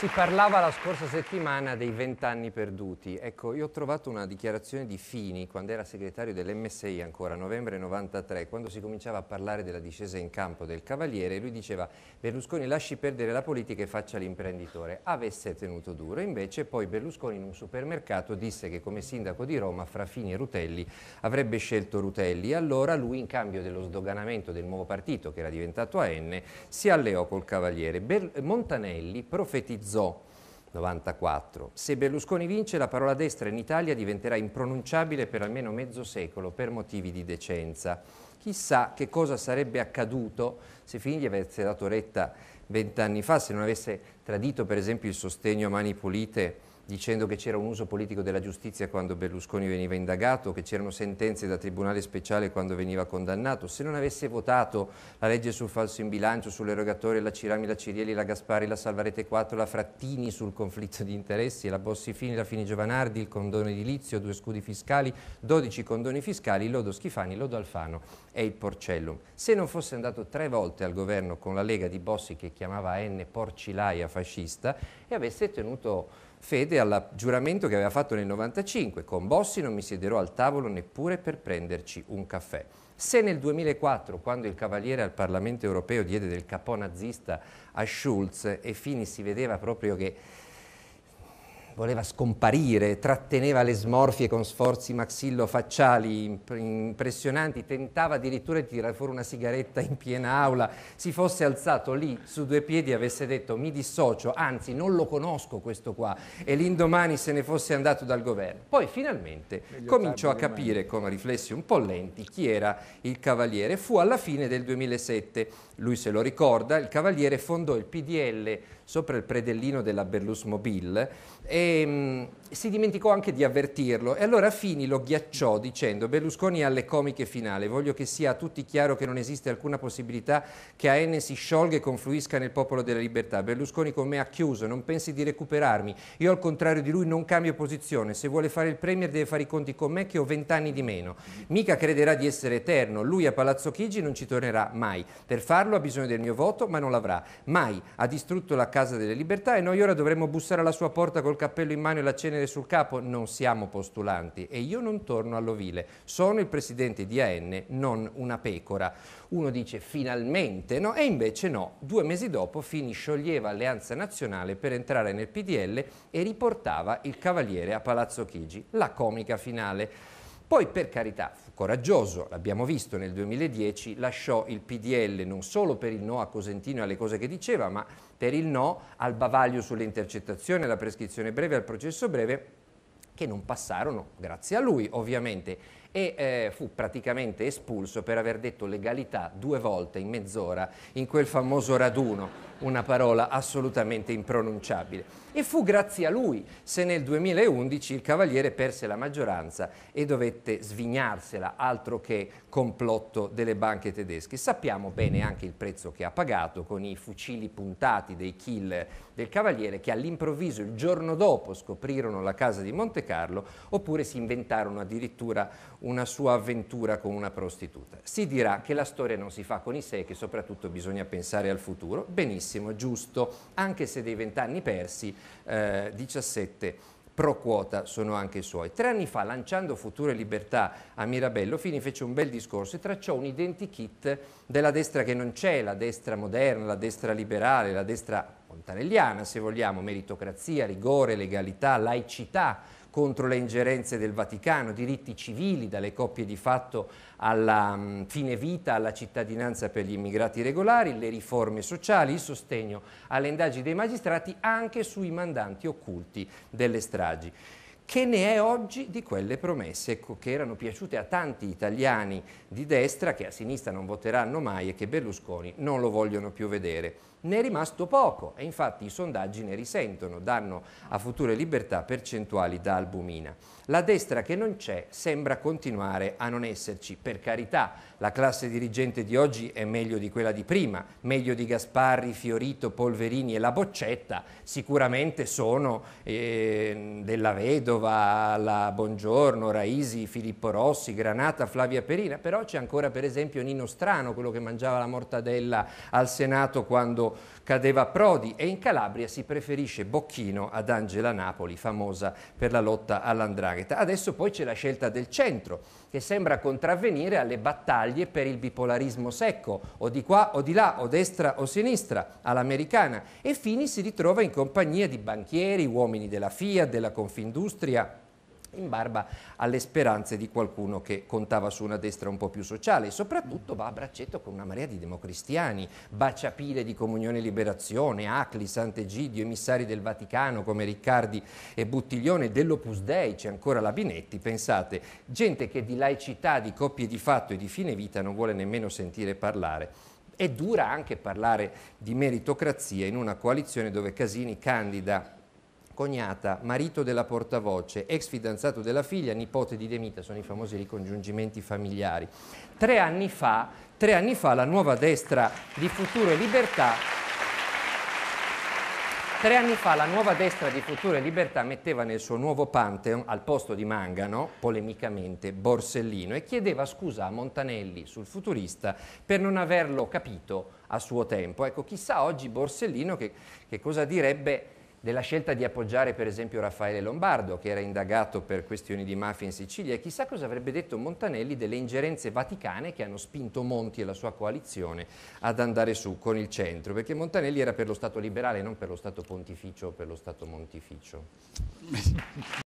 Si parlava la scorsa settimana dei vent'anni perduti. Ecco, io ho trovato una dichiarazione di Fini, quando era segretario dell'MSI ancora, novembre 93, quando si cominciava a parlare della discesa in campo del Cavaliere, lui diceva Berlusconi lasci perdere la politica e faccia l'imprenditore. Avesse tenuto duro. Invece poi Berlusconi in un supermercato disse che come sindaco di Roma, fra Fini e Rutelli, avrebbe scelto Rutelli. Allora lui, in cambio dello sdoganamento del nuovo partito, che era diventato AN, si alleò col Cavaliere. Ber Montanelli profetizzò Zoo 94. Se Berlusconi vince, la parola destra in Italia diventerà impronunciabile per almeno mezzo secolo per motivi di decenza. Chissà che cosa sarebbe accaduto se Fini gli avesse dato retta vent'anni fa, se non avesse tradito per esempio il sostegno a mani pulite dicendo che c'era un uso politico della giustizia quando Berlusconi veniva indagato, che c'erano sentenze da tribunale speciale quando veniva condannato, se non avesse votato la legge sul falso in bilancio, sull'erogatore, la Cirami, la Cirieli, la Gaspari, la Salvarete 4, la Frattini sul conflitto di interessi, la Bossi Fini, la Fini Giovanardi, il condono edilizio, due scudi fiscali, 12 condoni fiscali, Lodo Schifani, Lodo Alfano e il Porcellum. Se non fosse andato tre volte al governo con la Lega di Bossi che chiamava N porcilaia fascista, e avesse tenuto fede al giuramento che aveva fatto nel 95. Con Bossi non mi siederò al tavolo neppure per prenderci un caffè. Se nel 2004, quando il Cavaliere al Parlamento europeo diede del capo nazista a Schulz e Fini si vedeva proprio che voleva scomparire, tratteneva le smorfie con sforzi maxillo-facciali impressionanti, tentava addirittura di tirare fuori una sigaretta in piena aula, si fosse alzato lì su due piedi e avesse detto mi dissocio, anzi non lo conosco questo qua, e l'indomani se ne fosse andato dal governo. Poi finalmente Meglio cominciò a capire, con riflessi un po' lenti, chi era il Cavaliere. Fu alla fine del 2007, lui se lo ricorda, il Cavaliere fondò il PDL sopra il predellino della Berlusmobile e Ehm, si dimenticò anche di avvertirlo. E allora Fini lo ghiacciò dicendo Berlusconi alle comiche finale, voglio che sia a tutti chiaro che non esiste alcuna possibilità che AN si sciolga e confluisca nel Popolo della Libertà. Berlusconi con me ha chiuso, non pensi di recuperarmi. Io al contrario di lui non cambio posizione, se vuole fare il Premier deve fare i conti con me che ho vent'anni di meno. Mica crederà di essere eterno, lui a Palazzo Chigi non ci tornerà mai. Per farlo ha bisogno del mio voto ma non l'avrà mai. Ha distrutto la Casa delle Libertà e noi ora dovremmo bussare alla sua porta col cappello cappello in mano e la cenere sul capo, non siamo postulanti e io non torno all'ovile. Sono il presidente di AN, non una pecora. Uno dice finalmente, no? E invece no. Due mesi dopo Fini scioglieva Alleanza Nazionale per entrare nel PDL e riportava il Cavaliere a Palazzo Chigi. La comica finale. Poi per carità fu coraggioso, l'abbiamo visto nel 2010, lasciò il PDL non solo per il no a Cosentino e alle cose che diceva, ma per il no al bavaglio sulle intercettazioni, alla prescrizione breve, al processo breve, che non passarono grazie a lui ovviamente e eh, fu praticamente espulso per aver detto legalità due volte in mezz'ora in quel famoso raduno, una parola assolutamente impronunciabile. E fu grazie a lui se nel 2011 il Cavaliere perse la maggioranza e dovette svignarsela, altro che complotto delle banche tedesche. Sappiamo bene anche il prezzo che ha pagato con i fucili puntati dei kill del Cavaliere che all'improvviso il giorno dopo scoprirono la casa di Monte Carlo oppure si inventarono addirittura una sua avventura con una prostituta. Si dirà che la storia non si fa con i che soprattutto bisogna pensare al futuro. Benissimo, giusto, anche se dei vent'anni persi, eh, 17 pro quota sono anche suoi. Tre anni fa, lanciando Future Libertà a Mirabello, Fini fece un bel discorso e tracciò un identikit della destra che non c'è, la destra moderna, la destra liberale, la destra montanelliana, se vogliamo, meritocrazia, rigore, legalità, laicità, contro le ingerenze del Vaticano, diritti civili dalle coppie di fatto alla mm, fine vita, alla cittadinanza per gli immigrati regolari, le riforme sociali, il sostegno alle indagini dei magistrati anche sui mandanti occulti delle stragi. Che ne è oggi di quelle promesse che erano piaciute a tanti italiani di destra che a sinistra non voteranno mai e che Berlusconi non lo vogliono più vedere? Ne è rimasto poco e infatti i sondaggi ne risentono, danno a Future Libertà percentuali da albumina. La destra che non c'è sembra continuare a non esserci, per carità, la classe dirigente di oggi è meglio di quella di prima, meglio di Gasparri, Fiorito, Polverini e la Boccetta, sicuramente sono eh, della Vedova, la Buongiorno, Raisi, Filippo Rossi, Granata, Flavia Perina, però c'è ancora per esempio Nino Strano, quello che mangiava la mortadella al Senato quando cadeva Prodi e in Calabria si preferisce Bocchino ad Angela Napoli, famosa per la lotta all'andrangheta. Adesso poi c'è la scelta del centro, che sembra contravvenire alle battaglie per il bipolarismo secco, o di qua o di là, o destra o sinistra, all'americana. E Fini si ritrova in compagnia di banchieri, uomini della FIA, della Confindustria, in barba alle speranze di qualcuno che contava su una destra un po' più sociale e soprattutto va a braccetto con una marea di democristiani, baciapile di Comunione e Liberazione, Acli, Sant'Egidio, emissari del Vaticano come Riccardi e Buttiglione, dell'Opus Dei, c'è ancora la Binetti, pensate, gente che di laicità, di coppie di fatto e di fine vita non vuole nemmeno sentire parlare. È dura anche parlare di meritocrazia in una coalizione dove Casini candida cognata, marito della portavoce, ex fidanzato della figlia, nipote di Demita, sono i famosi ricongiungimenti familiari. Tre anni fa, tre anni fa la nuova destra di Futuro e Libertà Tre anni fa la nuova destra di Futuro e Libertà metteva nel suo nuovo Pantheon, al posto di Mangano, polemicamente, Borsellino e chiedeva scusa a Montanelli sul futurista per non averlo capito a suo tempo. Ecco, chissà oggi Borsellino che, che cosa direbbe della scelta di appoggiare per esempio Raffaele Lombardo, che era indagato per questioni di mafia in Sicilia, e chissà cosa avrebbe detto Montanelli delle ingerenze vaticane che hanno spinto Monti e la sua coalizione ad andare su con il centro, perché Montanelli era per lo Stato liberale, non per lo Stato pontificio o per lo Stato montificio.